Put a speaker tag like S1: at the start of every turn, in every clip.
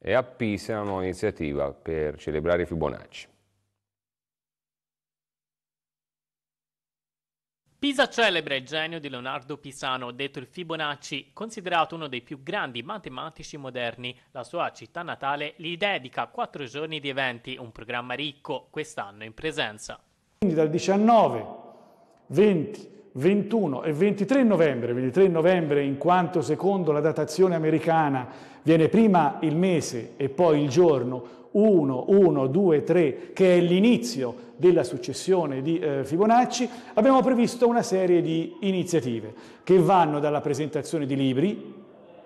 S1: e a Pisa una nuova iniziativa per celebrare Fibonacci.
S2: Pisa celebra il genio di Leonardo Pisano, detto il Fibonacci, considerato uno dei più grandi matematici moderni. La sua città natale gli dedica quattro giorni di eventi, un programma ricco, quest'anno in presenza.
S3: Quindi dal 19, 20, 21 e 23 novembre, 23 novembre in quanto secondo la datazione americana viene prima il mese e poi il giorno, 1, 1, 2, 3, che è l'inizio della successione di eh, Fibonacci, abbiamo previsto una serie di iniziative che vanno dalla presentazione di libri,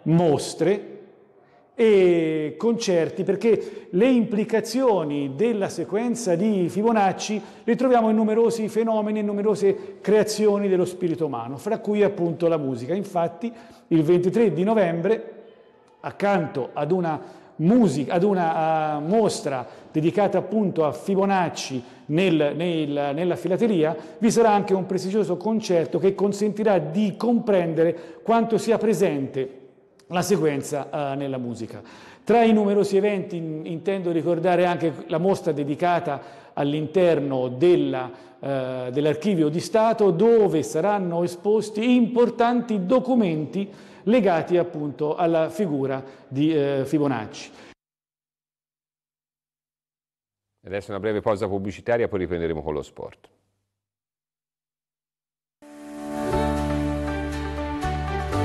S3: mostre, e concerti perché le implicazioni della sequenza di Fibonacci le troviamo in numerosi fenomeni e numerose creazioni dello spirito umano, fra cui appunto la musica. Infatti il 23 di novembre, accanto ad una musica, ad una uh, mostra dedicata appunto a Fibonacci nel, nel, nella filateria, vi sarà anche un prestigioso concerto che consentirà di comprendere quanto sia presente la sequenza eh, nella musica. Tra i numerosi eventi in, intendo ricordare anche la mostra dedicata all'interno eh, dell'archivio eh, dell di Stato dove saranno esposti importanti documenti legati appunto alla figura di eh, Fibonacci.
S1: Adesso una breve pausa pubblicitaria, poi riprenderemo con lo sport.